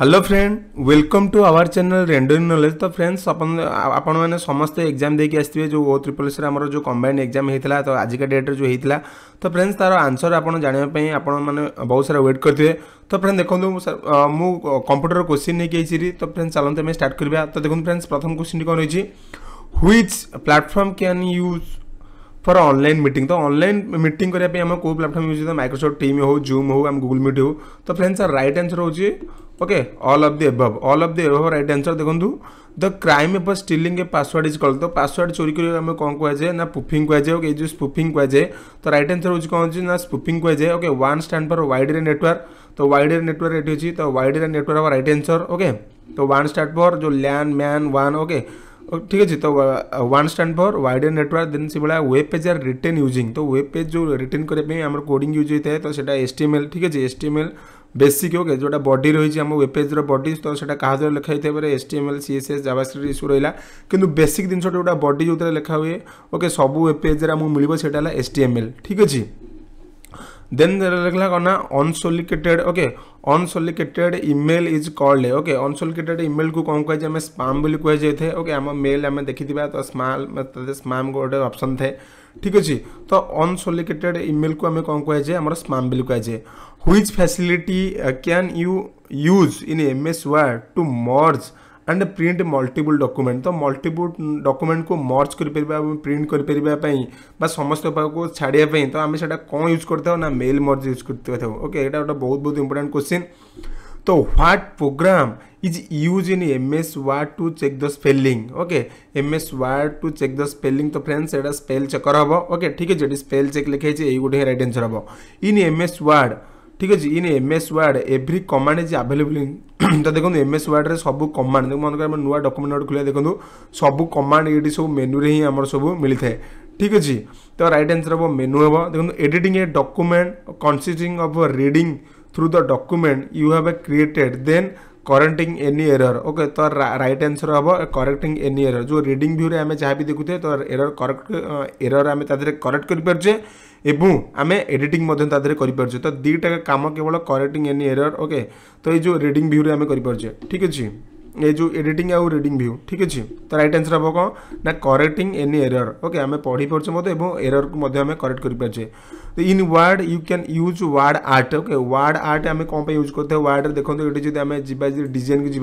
hello friend welcome to our channel rendering knowledge तो friends अपन मैंने समस्त एग्जाम देखिए आसते जो ओ ट्रिपल सी आम जो कंबाइंड एग्जाम होता तो आज का डेट्रे जो होता तो फ्रेंड्स तार आंसर आप जानापी आप बहुत सारा व्वेट करते हैं तो फ्रेंड्स देखो मु कंप्यूटर क्वेश्चन नहीं कि आई तो फ्रेंड्स चलते स्टार्ट करवा तो देखो फ्रेंड्स प्रथम क्वेश्चन कौन रही ह्विच प्लाटफर्म क्या यूज फर ऑनलाइन मीटिंग तो ऑनलाइन मीटिंग करने आम कौ प्लाटफर्म यूज होता है माइक्रोसफ्ट टीम हो जूम हो आम गूगल मीट हो तो फ्रेंड्स रईट आंसर हो okay all of the above all of the above right answer देखो the crime after stealing a password is call तो पासवर्ड तो चोरी कर कौन कहुए ना पुफिंग कहुए ओके जो स्पुफिंग कहुए तो रईट आनसर हो कौन ना स्पुफिंग कहुए ओके वन stand for wide area network तो वाइड एरिया नेटवर्क ये तो वाइड एरिया नेटवर्क हम रईट आनसर ओके तो वन स्टैंड फर जो लैंड मैन वन ओके ठीक अच्छे तो वन stand for wider network then से भाया web page are written using तो वेब पेज जो रिटर्न करने आम कोडिंग यूज होता है तो सेटा एस टी एम एल ठीक अच्छे S T M L basic okay जो बडी रही आम वेब पेज्र बडी तो सेटा क्या द्वारा लिखाई थे S T M L C S S JavaScript issue रहा कि बेसिक जिनस बडी जो लिखा हुए ओके सब वेब पेज्रे आमको मिले से एस टी एम एल ठीक अच्छे then there likla kona unsolicited okay unsolicited email is called okay unsolicited email को कौन कहुए आम स्पाम बोली कहुए थे ओके आम मेल आम देखी तो स्माम स्माम गोटे ऑप्शन थाए ঠিক আছে তো অনসোলিকেটেড ইমেলকু আমি কম কুযায়ে আমার স্পাম বিল কুযায়ে which facility can you use in M S Word to merge and print multiple document ତ ମଲ୍ଟିପୁଲ୍ ଡକୁମେଣ୍ଟକୁ ମର୍ଚ୍ଚ କରିପାରିବା ଏବଂ ପ୍ରିଣ୍ଟ କରିପାରିବା ପାଇଁ ବା ସମସ୍ତ ପାଖକୁ ଛାଡ଼ିବା ପାଇଁ ତ ଆମେ ସେଇଟା କ'ଣ ୟୁଜ୍ କରିଥାଉ ନା ମେଲ୍ ମର୍ଚ୍ଚ ୟୁଜ୍ କରିଥାଉ ଓକେ ଏଇଟା ଗୋଟେ ବହୁତ ବହୁତ ଇମ୍ପୋର୍ଟାଣ୍ଟ କ୍ୱେଶ୍ଚିନ୍ तो what program is use in M S Word to check the spelling okay M S Word to check the spelling तो फ्रेंड्स एटा स्पेल चेकर हम ओके ठीक है स्पेल चेक लिखाई गोटे रईट आंसर हम इन एम एस वार्ड ঠিক আছে in M S Word every command is available in ତ ଦେଖନ୍ତୁ ଏମ୍ ଏସ୍ ୱାର୍ଡ଼ରେ ସବୁ କମାଣ୍ଡ ମନେକର ଆମେ ନୂଆ ଡକୁମେଣ୍ଟ ଗୋଟେ ଖୋଲିବା ଦେଖନ୍ତୁ ସବୁ କମାଣ୍ଡ ଏଇଠି ସବୁ ମେନ୍ୟୁରେ ହିଁ ଆମର ସବୁ ମିଳିଥାଏ ଠିକ୍ ଅଛି ତ ରାଇଟ୍ ଆନ୍ସର୍ ହେବ ମେନୁ ହେବ ଦେଖନ୍ତୁ editing a document consisting of reading through the document you have created then correcting any error okay तो राइट आंसर हम करेक्टिंग एनी एरर जो रिडिंग भ्यू आम जहाँ भी देखुए तो एरर करेक्ट एरर आम तेरे करेक्ट करें এবং আমি এডিটিং তাদের করেপারছে তো দুইটা কাম কেবল করেক্টিং এনি এরর ওকে তো এই যে রিডিং ভিউরে আমি করেপারছে ঠিক আছে ये जो एडिटिंग आउ रिडिंग भ्यू ठीक अच्छे तो रईट आंसर हम कौन ना करेक्टिंग एनी एरर ओके आम पढ़ी पारे एरर को करेक्ट करे तो इन वार्ड यू क्या use WordArt okay WordArt आम कौन यूज करते हैं वार्ड देखो ये जब आम जी डिजाइन को जी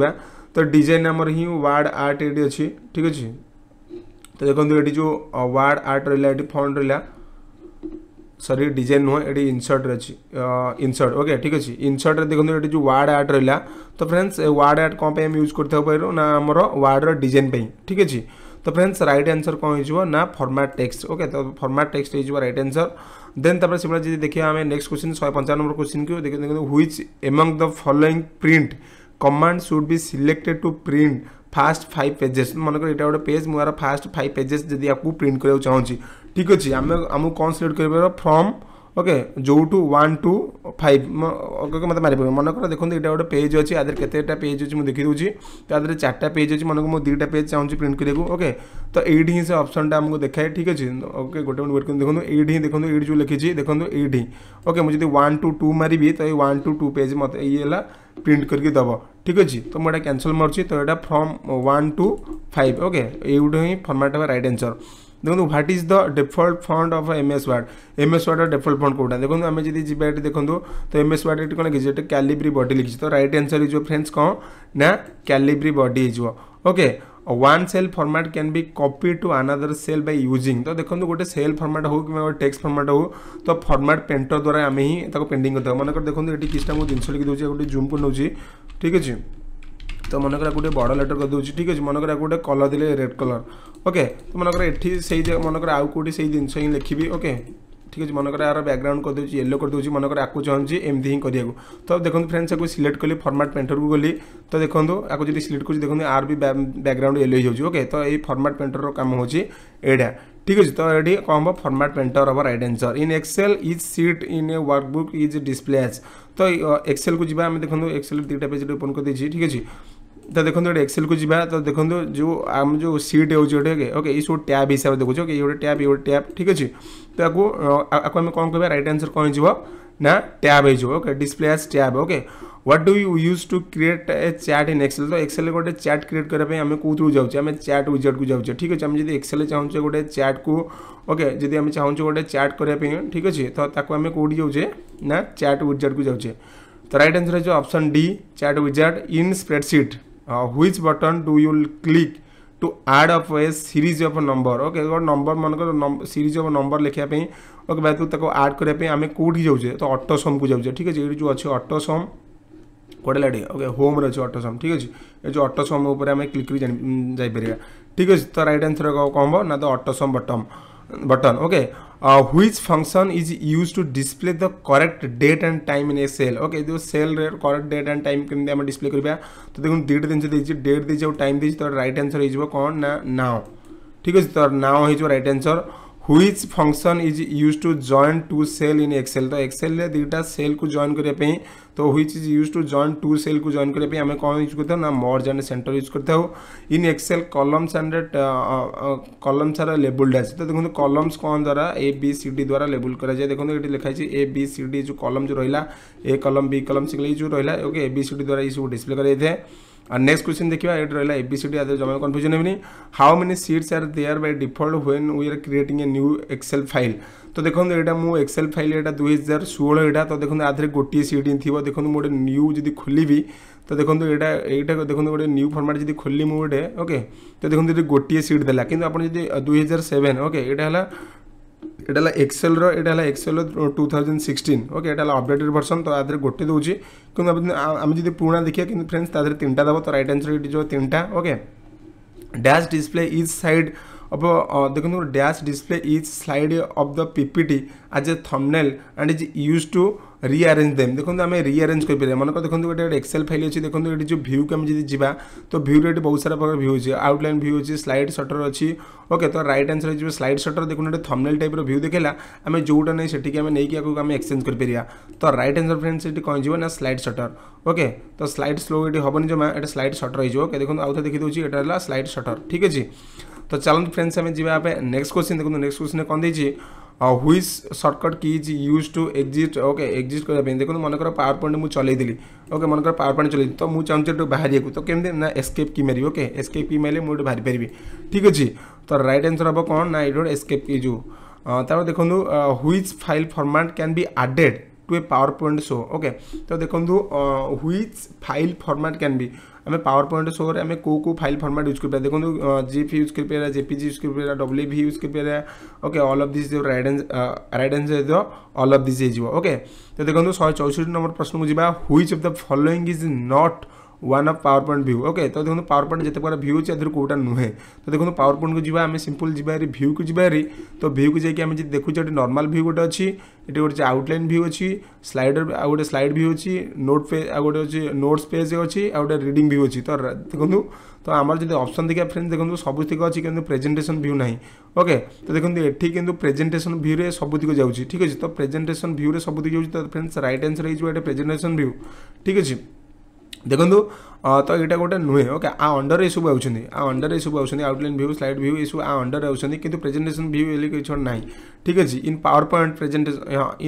तो डिजाइन आमर हिं वार्ड आर्ट ये अच्छी ठीक अच्छे तो देखो ये जो वार्ड uh, आर्ट रहा फंड रहा सरी डिजाइन नुह ये इनसर्ट अच्छी इनसर्ट ओके ठीक अच्छे इनसर्ट देखो ये जो वार्ड आर्ट रहा तो फ्रेंड्स वार्ड आर्ट कौन आम यूज करूँ ना आम वार्डर डिजाइन पर ठीक अच्छे तो फ्रेंड्स रईट आंसर कौन हो ना फर्माट टेक्स्ट ओके तो फर्माट टेक्स्ट हो रईट आंसर देन तापर जी देखिए आम नेक्स्ट क्वेश्चन शहे पंचान नंबर क्वेश्चन को देखते हुई among the following print command should be selected to print first five pages मन कर पेज मुझे फास्ट फाइव पेजेस जब आपको प्रिंट कर चाहिए ठीक अच्छे आम कौन सिलेक्ट कर फ्रम ওকে ଯେଉଁଠୁ ୱାନ୍ ଟୁ ଫାଇଭ୍ ଓକେ ମୋତେ ମାରିପାରିବ ମନେକର ଦେଖନ୍ତୁ ଏଇଟା ଗୋଟେ ପେଜ୍ ଅଛି ଆ ଦେହରେ କେତେଟା ପେଜ୍ ଅଛି ମୁଁ ଦେଖିଦେଉଛି ତା ଦେହରେ ଚାରିଟା ପେଜ୍ ଅଛି ମନେକର ମୁଁ ଦୁଇଟା ପେଜ୍ ଚାହୁଁଛି ପ୍ରିଣ୍ଟ କରିବାକୁ ଓକେ ତ ଏଇଠି ହିଁ ସେ ଅପସନ୍ଟା ଆମକୁ ଦେଖାଏ ଠିକ୍ ଅଛି ଓକେ ଗୋଟେ ମିନିଟ୍ ୱେଟ୍ କରନ୍ତୁ ଦେଖନ୍ତୁ ଏଇଠି ହିଁ ଦେଖନ୍ତୁ ଏଇଠି ଯେଉଁ ଲେଖିଛି ଦେଖନ୍ତୁ ଏଇଠି ଓକେ ମୁଁ ଯଦି ୱାନ୍ ଟୁ ଟୁ ମାରିବି ତ ଏଇ ୱାନ୍ ଟୁ ଟୁ ପେଜ୍ ମୋତେ ଇଏ ହେଲା ପ୍ରିଣ୍ଟ କରିକି ଦେବ ଠିକ୍ ଅଛି ତ ମୁଁ ଏଇଟା କ୍ୟାନସଲ୍ ମାରୁଛି ତ ଏଇଟା from one to five okay ଏଇଗୁଡ଼ା ହିଁ ଫର୍ମାଟ୍ ହେବ ରାଇଟ୍ ଆନ୍ସର୍ দেখুন what is the default font of M S Word M S ওয়ার্ডর ডিফল্ট ফন্ট কোটা দেখুন আমি যদি যা এটি দেখুন তো এম এস ওয়ার্ড এটি কোণ লিখিছে এটা ক্যালিব্রি বডি লিখিছে তো রাইট আনসর হয়ে ফ্রেন্ডস কম না ক্যালিব্রি বডি হয়ে okay one cell format can be copy to another cell by using तो देखो गोटे सेल फर्माट हो कि गोटे टेक्स्ट फर्माट हो तो फर्माट पेंटर द्वारा आम ही पेंडिंग करते मनकर देखो ये किसटा मुझे जिन लिखिदे गोटे जूम को नौ ठीक अच्छे ତ ମନେକର ଗୋଟେ ବଡ଼ ଲେଟର୍ କରିଦେଉଛି ଠିକ୍ ଅଛି ମନେକର ଗୋଟେ କଲର୍ ଦେଲେ ରେଡ୍ କଲର୍ ଓକେ ତ ମନେକର ଏଠି ସେଇ ମନେକର ଆଉ କେଉଁଠି ସେଇ ଜିନିଷ ହିଁ ଲେଖିବି ଓକେ ঠিক আছে মনে করে আর ব্যাকগ্রাউন্ড করে দেছি ইয়েলো করে দেছি মনে করে আকু চাহুছি এমতি হি করা তো দেখুন ফ্রেন্ডস আকু সিলেক্ট কলি ফর্মাট পেন্টর কু গলি তো দেখুন আকু যদি সিলেক্ট করছি দেখুন আর বি ব্যাকগ্রাউন্ড ইয়েলো হয়ে যাচ্ছে ওকে তো এই ফর্মাট পেন্টর কাম হচ্ছে এটা ঠিক আছে তো এটি কম হব ফর্মাট পেন্টর হব right answer in Excel is sheet in a workbook is display as তো এক্সেল কু যা আমি দেখুন এক্সেল দুইটা পেজ ওপেন করে দিয়েছি ঠিক আছে तो देखो ये एक्सेल को जीवा तो देखो जो आम जो सीट हो ओके ये सब टैब हिसाब से देखो ये गोटे टैब ये गोटे टैब ठीक अच्छे तो आपको आम कौन कह रईट आंसर कौन हो ना टैब होके display as tab okay what do you use to create a chart in Excel तो एक्सेल गोटे चैट क्रिएट करने कौन जाऊँ आम चैट विजेट को जाऊे ठीक अच्छे आम जब एक्सेल चाहूँ गोटे चैट को ओके जब आम चाहूँ गोटे चैट करने ठीक अच्छे तो आम कौट जाऊे ना चैट विजेट को जाऊे तो रईट आंसर है option D chart wizard in spreadsheet uh, which button do you click to add up a series of number okay got number मन series of number लिखा पे ओके भाई तो ताको add करे पे हमें कोड ही जाऊँ तो ऑटो सम को जाऊँ ठीक है ये जो अच्छे ऑटो सम কোটে লাড়ি ওকে হোমরে আছে অটোসম ঠিক আছে এই যে অটোসম উপরে আমি ক্লিক করে যাইপারা ঠিক আছে তো রাইট আনসর কম হব না তো AutoSum button uh, which function is used to display the correct date and time in a cell okay जो cell रे correct date and time केमति हम display करिबा तो देखु डेट दिन्छ देछि डेट दिछि और टाइम दिछि तो राइट आंसर हिजबो कोन ना नाउ ठीक अछि त नाउ हिजबो right answer which function is use to join two cell in Excel তো এক্সেলে দুইটা সেলকু জয়েন করা তো which is use to join two সেলকু জয়েন করা আমি কম ইউজ করে না মর্জ অ্যান্ড সেন্টর ইউজ করে in Excel columns and columns are labelled আছে তো দেখুন কলমস কম দ্বারা এ বি সি ডি দ্বারা লেবুল করা যায় দেখুন এটি লেখা হয়েছে এ বি সি ডি যে কলম যে রহিলা এ কলম বি কলম সেগুলি যে রহিলা okay A B C D দ্বারা এই সব ডিসপ্লে করা যাই আর ନେକ୍ସଟ କ୍ୱେଶ୍ଚିନ୍ ଦେଖିବା ଏଠି ରହିଲା ଏବିସିଡ଼ି ଆଦି ଜମା କନଫ୍ୟୁଜନ୍ ହେବନି how many sheets are there by default when we are creating a new Excel file ତ ଦେଖନ୍ତୁ ଏଇଟା ମୁଁ ଏକ୍ସେଲ୍ ଫାଇଲ୍ ଏଇଟା ଦୁଇ ହଜାର ଷୋହଳ ଏଇଟା ତ ଦେଖନ୍ତୁ ଆଧିରେ ଗୋଟିଏ ସିଟ୍ ହିଁ ଥିବ ଦେଖନ୍ତୁ ମୁଁ ଗୋଟେ ନ୍ୟୁ ଯଦି ଖୋଲିବି ତ ଦେଖନ୍ତୁ ଏଇଟା ଏଇଟା ଦେଖନ୍ତୁ ଗୋଟେ ନ୍ୟୁ ଫର୍ମାଟ୍ ଯଦି ଖୋଲିଲି ମୁଁ ଗୋଟେ ଓକେ ତ ଦେଖନ୍ତୁ ଏଠି ଗୋଟିଏ ସିଟ୍ ଦେଲା କିନ୍ତୁ ଆପଣ ଯଦି ଦୁଇ ହଜାର ସେଭେନ୍ ଓକେ ଏଇଟା ହେଲା यहाँ एक्सएल रहा है Excel two thousand six okay updated version तो आधे गोटे दूसरी क्योंकि आम जब पुणा देखिए कि फ्रेंड्स तरह तीन टा दब तो रईट आनसर जो तीन टा okay dash display is said अब देखो dash display is slide of the PPT as a thumbnail and is use to rearrange them ଦେଖନ୍ତୁ ଆମେ ରିଆରେଞ୍ଜ କରିପାରିବା ମନେକର ଦେଖନ୍ତୁ ଗୋଟେ ଗୋଟେ ଏକ୍ସେଲ୍ ଫାଇଲ୍ ଅଛି ଦେଖନ୍ତୁ ଏଠି ଯେଉଁ ଭିୟୁକୁ ଆମେ ଯଦି ଯିବା ତ ଭିୟୁରେ ଏଠି ବହୁତ ସାରା ପ୍ରକାର ଭିୟୁ ଅଛି ଆଉଟଲାଇନ୍ ଭିୟୁ ଅଛି ସ୍ଲାଇଡ୍ ସଟର୍ ଅଛି ଓକେ ତ ରାଇଟ୍ ଆନ୍ସର୍ ହେଇଯିବ ସ୍ଲାଇଡ୍ ସଟର୍ ଦେଖନ୍ତୁ ଗୋଟେ ଥମ୍ନେଲ୍ ଟାଇପ୍ର ଭିୟୁ ଦେଖେଇଲା ଆମେ ଯେଉଁଟା ନେଇ ସେଠିକି ଆମେ ନେଇକି ଆଗକୁ ଆମେ ଏକ୍ସଚେଞ୍ଜ କରିପାରିବା ତ ରାଇଟ୍ ଆନ୍ସର୍ ଫ୍ରେଣ୍ଡ ସେଠି କ'ଣ ଯିବ ନା ସ୍ଲାଇଡ୍ ସଟର୍ ଓକେ ତ ସ୍ଲାଇଡ୍ ସ୍ଲୋ ଏଠି ହେବନି ଜମା ଏଟା ସ୍ଲାଇଡ୍ ସଟର୍ ହେଇଯିବ ଓକେ ଦେଖନ୍ତୁ ଆଉ ଥରେ ଦେଖିଦେଉଛି ଏଟା ହେଲା ସ୍ଲାଇଡ୍ ସଟର୍ ଠିକ୍ ଅଛି ତ ଚାଲନ୍ତୁ ଫ୍ରେଣ୍ଡସ୍ ଆମେ ଯିବା ନେକ୍ସଟ କୋଶ୍ଚିନ୍ ଦେଖନ୍ତୁ ନେକ୍ସଟ କୋଶ୍ଚିନ୍ କ'ଣ ଦେଇଛି which shortcut keys use to exit okay exit করা দেখুন মনেকর পাওয়ার পয়েন্ট মু চলাই দেলি ওকে মনেকর পাওয়ার পয়েন্ট চলাই তো মু চাহুছি একটু বাহারিয়াকু তো কেমতি না এসকেপ কি মারি ওকে এসকেপ কি মারিলে মু বাহারি পারিবি ঠিক আছে তো রাইট আনসর হব কোণ না এটা এসকেপ কি যু তারপর দেখুন which file format can be added to a PowerPoint show okay তো দেখুন which file format can be आम पावर पॉइंट शो आम कौ कौ फाइल फर्माट यूज कर देखो जीएफ यूज कर जी यूज कर डब्ल्यू भी यूज कर ओके अल अफ दिस रईडेन्स answer all of this okay तो देखो शहे तो, चौष्टि नंबर प्रश्न को जी हुई of the following is not one of PowerPoint view okay ତ ଦେଖନ୍ତୁ ପାୱାର ପଏଣ୍ଟ ଯେତେ ପ୍ରକାର ଭ୍ୟୁ ଅଛି ଏଥିରୁ କେଉଁଟା ନୁହେଁ ତ ଦେଖନ୍ତୁ ପାୱାର ପଏଣ୍ଟକୁ ଯିବା ଆମେ ସିମ୍ପଲ୍ ଯିବା ହେରି ଭ୍ୟୁକୁ ଯିବା ହେରି ତ ଭ୍ୟୁକୁ ଯାଇକି ଆମେ ଯଦି ଦେଖୁଛେ ଏଠି ନର୍ମାଲ ଭ୍ୟୁ ଗୋଟେ ଅଛି ଏଠି ଗୋଟେ ଆଉଟଲାଇନ୍ ଭ୍ୟୁ ଅଛି ସ୍ଲାଇଡର ଆଉ ଗୋଟେ ସ୍ଲାଇଡ୍ ଭ୍ୟୁ ଅଛି ନୋଟ୍ ପେଜ୍ ଆଉ ଗୋଟେ ଅଛି ନୋଟ୍ସ ପେଜ୍ ଅଛି ଆଉ ଗୋଟେ ରିଡ଼ିଂ ଭ୍ୟୁ ଅଛି ତ ଦେଖନ୍ତୁ ତ ଆମର ଯଦି ଅପସନ୍ ଦେଖିବା ଫ୍ରେଣ୍ଡ ଦେଖନ୍ତୁ ସବୁଥିକ ଅଛି କିନ୍ତୁ ପ୍ରେଜେଣ୍ଟେସନ୍ ଭ୍ୟୁ ନାହିଁ ଓକେ ତ ଦେଖନ୍ତୁ ଏଠି କିନ୍ତୁ ପ୍ରେଜେଣ୍ଟେସନ୍ ଭ୍ୟୁରେ ସବୁଥିକ ଯାଉଛି ଠିକ୍ ଅଛି ତ ପ୍ରେଜେଣ୍ଟେସନ୍ ଭ୍ୟୁରେ ସବୁଥିକ ଯାଉଛି ତ ଫ୍ରେଣ୍ଡସ୍ ରାଇଟ୍ ଆନ୍ସର୍ ହେଇଯିବ ଏଇଟା ପ୍ରେଜେଣ୍ଟେସନ୍ ଭ୍ୟୁ ଠିକ୍ ଅଛି देखो तो ये गोटे नुहे ओके आ अंडर ये सब आँच आ अंडर ये सब आउटलाइन भ्यू स्लाइड भ्यू ये सब आ अंडर आंतु प्रेजेटेसन भ्यू बोली कि ना ठीक अच्छे in PowerPoint presentation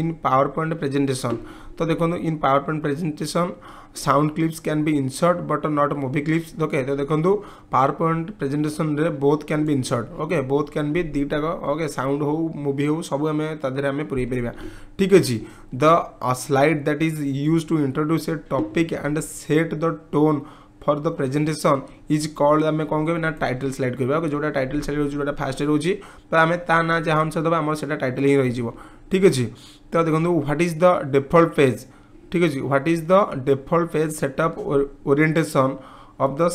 in PowerPoint presentation तो देखो in PowerPoint presentation sound clips can be insert but not movie clips okay तो देखो पावर पॉइंट रे both can be insert okay both can be दुईटा okay sound हो movie हो सब आम आम पूरे पार ठीक अच्छे the slide that is use to introduce a topic and set the tone for the presentation is called आम कौन कह ना टाइटल स्लाइड कह जो टाइटल स्लाइड हो फास्ट रोचे तो आम ता ना जहाँ अनुसार दबा से टाइटल ही रही ठीक अच्छे ତ ଦେଖନ୍ତୁ what is the default page ଠିକ୍ ଅଛି what is the default page setup orientation of the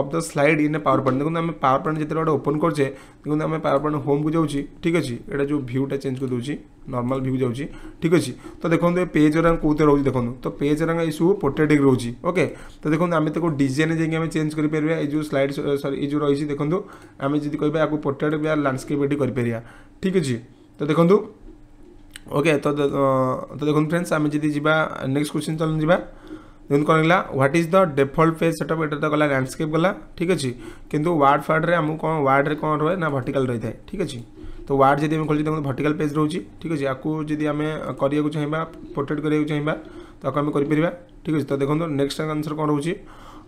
of the slide in a PowerPoint দেখুন আমি পাওয়ার পয়েন্ট যেতে গোটে ওপন করছে দেখুন আমি পাওয়ার পয়েন্ট হোম কু যাচ্ছি ঠিক আছে এটা যে ভিউটা চেঞ্জ করে দেছি নর্মাল ভিউ যাচ্ছি ঠিক আছে তো দেখুন এ পেজ গুড়া কোথায় রয়েছে দেখুন তো পেজ গুড়া এই সব পোর্ট্রেটিক রয়েছে ওকে তো দেখুন আমি তাকে ডিজাইন যাই আমি চেঞ্জ করে পারা এই যে স্লাইড সরি এই যে রয়েছে দেখুন আমি যদি কহবা আকু পোর্ট্রেট বা ল্যান্ডস্কেপ এটি করে পারা ঠিক আছে তো দেখুন ओके तो uh, तो देखो फ्रेंड्स आम जी जी नेक्स्ट क्वेश्चन चल जा देखो कौन गला what is the default page setup at तो गला लैंडस्केप गला ठीक अच्छे कि वार्ड फार्ड में आम कौन वार्ड में कौन रोए ना भर्टिकल रही है ठीक अच्छे तो वार्ड जब खोल देखो भर्टिकल पेज रोच ठीक अच्छे आपको जब आम करने को चाहिए पोर्ट्रेट करा चाहिए तो आपको आम करपर ठीक अच्छे तो देखो नेक्स्ट आंसर कौन रोचे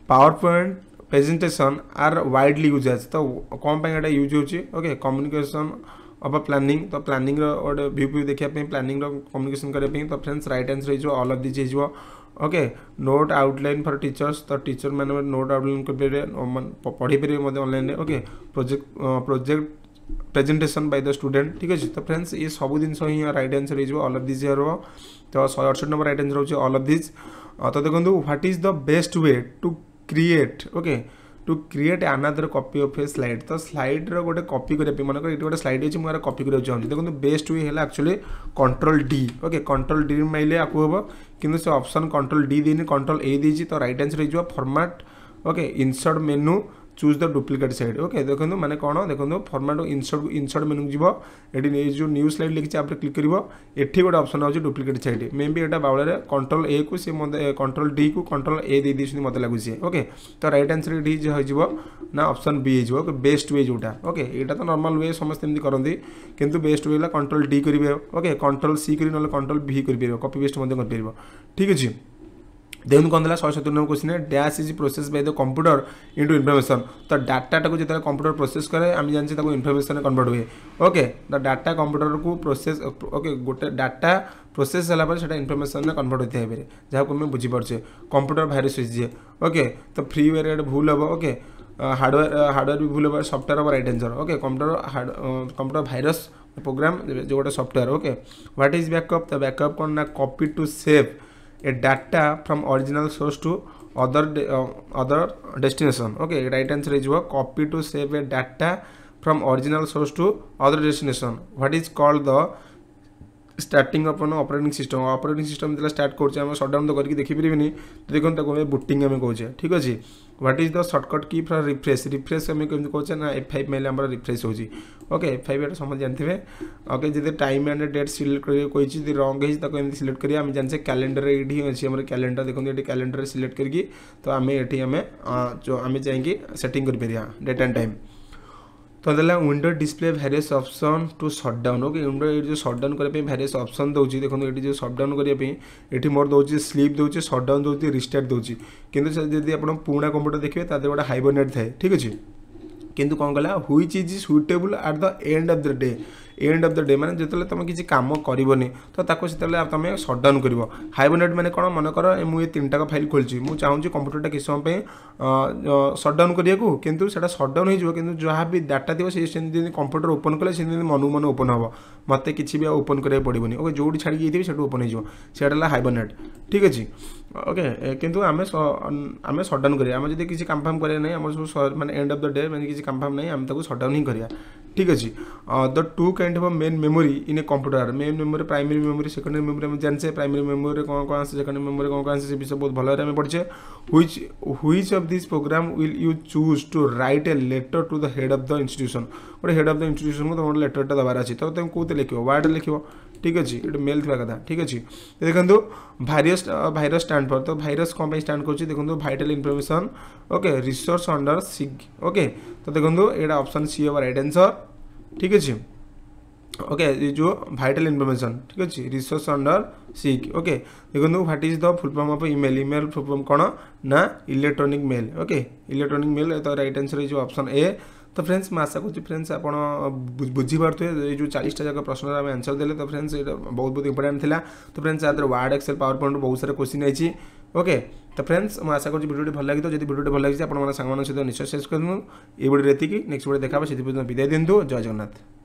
PowerPoint presentation are widely use तो कौन पर यूज होके कम्युनिकेसन अब प्लानिंग तो प्लानिंग गोटे भ्यू भ्यू देखा प्लानिंग कम्युनिकेशन करने तो friends right answer whole of these okay note outline for teachers तो टीचर मैंने नोट आउटलाइन कर पढ़ी पारे अनल okay project project presentation by the student ठीक अच्छे तो फ्रेंड्स ये सब जिन right answer whole of these हो तो शहे अड़सठ number right answer whole these तो देखो what is the best way to create okay to create another copy of a slide তো স্লাইড্র গোটে কপি করা মনে করি এটি গোটে স্লাইড আছে মু কপি করা চাহুছি দেখুন বেস্ট ওয়ে হল actually control D okay control D মাইলে আকু হব কিন্তু সে অপসন কন্ট্রোল ডি দিন কন্ট্রোল এ দিয়েছি তো রাইট আনসর হয়ে format okay insert menu choose the duplicate slide okay ଦେଖନ୍ତୁ ମାନେ କ'ଣ ଦେଖନ୍ତୁ ଫର୍ମାଟ୍ ଇନସର୍ଟ ଇନସର୍ଟ ମେନୁକୁ ଯିବ ଏଠି ଯେଉଁ ନ୍ୟୁ ସ୍ଲାଇଡ୍ ଲେଖିଛି ଆପରେ କ୍ଲିକ୍ କରିବ ଏଠି ଗୋଟେ ଅପସନ୍ ହେଉଛି ଡୁପ୍ଲିକେଟ୍ ସାଇଡ଼୍ ମେ ବି ଏଇଟା ବାଉଳାରେ କଣ୍ଟ୍ରୋଲ ଏକୁ ସେ ମୋତେ କଣ୍ଟ୍ରୋଲ ଡିକୁ କଣ୍ଟ୍ରୋଲ ଏ ଦେଇ ଦେଇଛନ୍ତି ମୋତେ ଲାଗୁଛି ଓକେ ତ ରାଇଟ୍ ଆନ୍ସର୍ ଏଠି ହୋଇଯିବ ନା ଅପସନ୍ ବି ହେଇଯିବ ଓକେ ବେଷ୍ଟ ୱେ ଯେଉଁଟା ଓକେ ଏଇଟା ତ ନର୍ମାଲ୍ ୱେ ସମସ୍ତେ ଏମିତି କରନ୍ତି କିନ୍ତୁ ବେଷ୍ଟ ୱେ ହେଲା କଣ୍ଟ୍ରୋଲ ଡି କରିପାରିବ ଓକେ କଣ୍ଟ୍ରୋଲ ସି କରି ନହେଲେ କଣ୍ଟ୍ରୋଲ ଭି କରିପାରିବ କପି ପେଷ୍ଟ ମଧ୍ୟ କରିପାରିବ ଠିକ୍ ଅଛି ଦେନ୍ କ'ଣ ଦେଲା ଶହେ ସତୁରି number question dash is process by the computer into information ତ ଡାଟାଟାକୁ ଯେତେବେଳେ କମ୍ପ୍ୟୁଟର ପ୍ରୋସେସ୍ କରେ ଆମେ ଜାଣିଛେ ତାକୁ ଇନଫର୍ମେସନ୍ରେ କନଭର୍ଟ ହୁଏ ଓକେ ତ ଡାଟା କମ୍ପ୍ୟୁଟରକୁ ପ୍ରୋସେସ୍ ଓକେ ଗୋଟେ ଡାଟା ପ୍ରୋସେସ୍ ହେଲା ପରେ ସେଇଟା ଇନଫର୍ମେସନ୍ରେ କନଭର୍ଟ ହୋଇଥାଏ ଏବେ ଯାହାକୁ ଆମେ ବୁଝିପାରୁଛେ କମ୍ପ୍ୟୁଟର ଭାଇରସ୍ ହୋଇଛି ଓକେ ତ ଫ୍ରି ୱେର୍ ଏଇଟା ଭୁଲ ହେବ ଓକେ ହାର୍ଡ଼ୱେର୍ ହାର୍ଡ଼ୱେର୍ ବି ଭୁଲ ହେବ ସଫ୍ଟୱେର୍ ହେବ right answer okay computer hard computer virus program ଯେଉଁଟା software okay what is backup ତ ବ୍ୟାକଅପ୍ କ'ଣ ନା copy to save a data from original source to other uh, other destination okay right answer is what copy to save a data from original source to other destination what is called the starting अपन operating system operating system जो start करें shutdown तो करके देखिपरबे तो देखते booting आम कहे ठीक अच्छे ह्वाट इज द शर्टकट की फर रिफ्रेस रिफ्रेस आम कहे ना एफ फाइव मेले आम रिफ्रेश होगी ओके एफ फाइव एट समझे जानते ओके जब टाइम एंड डेट सिलेक्ट करके रंग होती सिलेक्ट करें आम जानते कैलेंडर ये अच्छी आम कैलेंडर देखते ये कैलेंडर सिलेक्ट करके तो आम ये आम आम चाहिए सेटिंग कर डेट एंड टाइम ତଦେଲା window display various option to shutdown okay window ଏଠି ଯେଉଁ ସଟ୍ଡାଉନ୍ କରିବା ପାଇଁ ଭ୍ୟାରିୟସ୍ ଅପସନ୍ ଦେଉଛି ଦେଖନ୍ତୁ ଏଠି ଯେଉଁ ସଟ୍ଡାଉନ୍ କରିବା ପାଇଁ ଏଠି ମୋର ଦେଉଛି ସ୍ଲିପ୍ ଦେଉଛି ସଟ୍ଡାଉନ୍ ଦେଉଛି ରିଷ୍ଟାର୍ଟ ଦେଉଛି କିନ୍ତୁ ଯଦି ଆପଣ ପୁରୁଣା କମ୍ପ୍ୟୁଟର ଦେଖିବେ ତା ଦେହରେ ଗୋଟେ ହାଇବରନେଟ୍ ଥାଏ ଠିକ୍ ଅଛି କିନ୍ତୁ କ'ଣ କଲା which is suitable at the end of the day end of the day मैंने जितने तुम किसी कम करनी तो तुम सटन कर हाइबोनेट मैंने कौन मन कर मुझे तीन टाक फाइल खोली मुझे कंप्यूटर टाइम किसी समय सटन कराया कि सटन हो जहाँ डाटा थी से कंप्यूटर ओपन कले मन मन ओपन हम मत कि भी ओपन कराइक पड़ोनी ओके जो छाड़ी जाइए से ओपन होगा हाइबोनेट ठीक अच्छे ओके किंतु आमे आमे सटन कराया जब किसी कंफर्म कराया ना मैंने एंड अफ द डे मैंने किसी कंफर्म नहीं आम सटन ही कराया ठीक अच्छे द टू कैन कंटेन्ट हम main memory in a computer main memory primary memory secondary memory हम जानसे प्राइमरी मेमोरी कौन कौन आसे सेकेंडरी मेमोरी कौन कौन आसे से विषय बहुत भल भाव पढ़े which which of this program will you choose to write a letter to the head of the institution गोटे हेड अफ द इनट्यूशन को तुम गोटे लेटरटा देवार अच्छी तो तुम कौते लिख व्वार्ड लिख ठीक अच्छे ये मेल थी कथा ठीक अच्छे देखो भाइरस भाइरस स्टाण फर तो भाइरस कौन स्टाण कर देखो vital information okay resource under siege okay तो देखो यहाँ अप्सन सी हम रईट आंसर ठीक अच्छे ওকে ଇଜ୍ ଭାଇଟାଲ ଇନଫର୍ମେସନ୍ ଠିକ୍ ଅଛି ରିସୋର୍ସ ଅଣ୍ଡର ସିକ୍ ଓକେ ଦେଖନ୍ତୁ what is the full form of email email full form କ'ଣ ନା electronic mail okay electronic mail ତ right answer is option A ତ ଫ୍ରେଣ୍ଡସ୍ ମୁଁ ଆଶା କରୁଛି ଫ୍ରେଣ୍ଡସ୍ ଆପଣ ବୁଝିପାରୁଥିବେ ଏଇ ଯେଉଁ ଚାଳିଶଟା ଯାକ ପ୍ରଶ୍ନର ଆମେ ଆନ୍ସର୍ ଦେଲେ ତ ଫ୍ରେଣ୍ଡସ୍ ଏଇଟା ବହୁତ ବହୁତ ଇମ୍ପୋର୍ଟାଣ୍ଟ ଥିଲା ତ ଫ୍ରେଣ୍ଡସ୍ ୟା ଦେହରେ ୱାର୍ଡ଼ ଏକ୍ସେଲ୍ ପାୱାର ପଏଣ୍ଟରୁ ବହୁତ ସାରା କୋଶ୍ଚିନ୍ ହେଇଛି ওকে তো ফ্রেন্ডস মু আশা করছি ভিডিওটি ভাল লাগি তো যদি ভিডিওটি ভাল লাগছে আপনার সাংমান সহ নিশ্চয় শেষ করুন এই ভিডিওটি এতিকি নেক্সট ভিডিও দেখা সেই পর্যন্ত বিদায় দিন জয় জগন্নাথ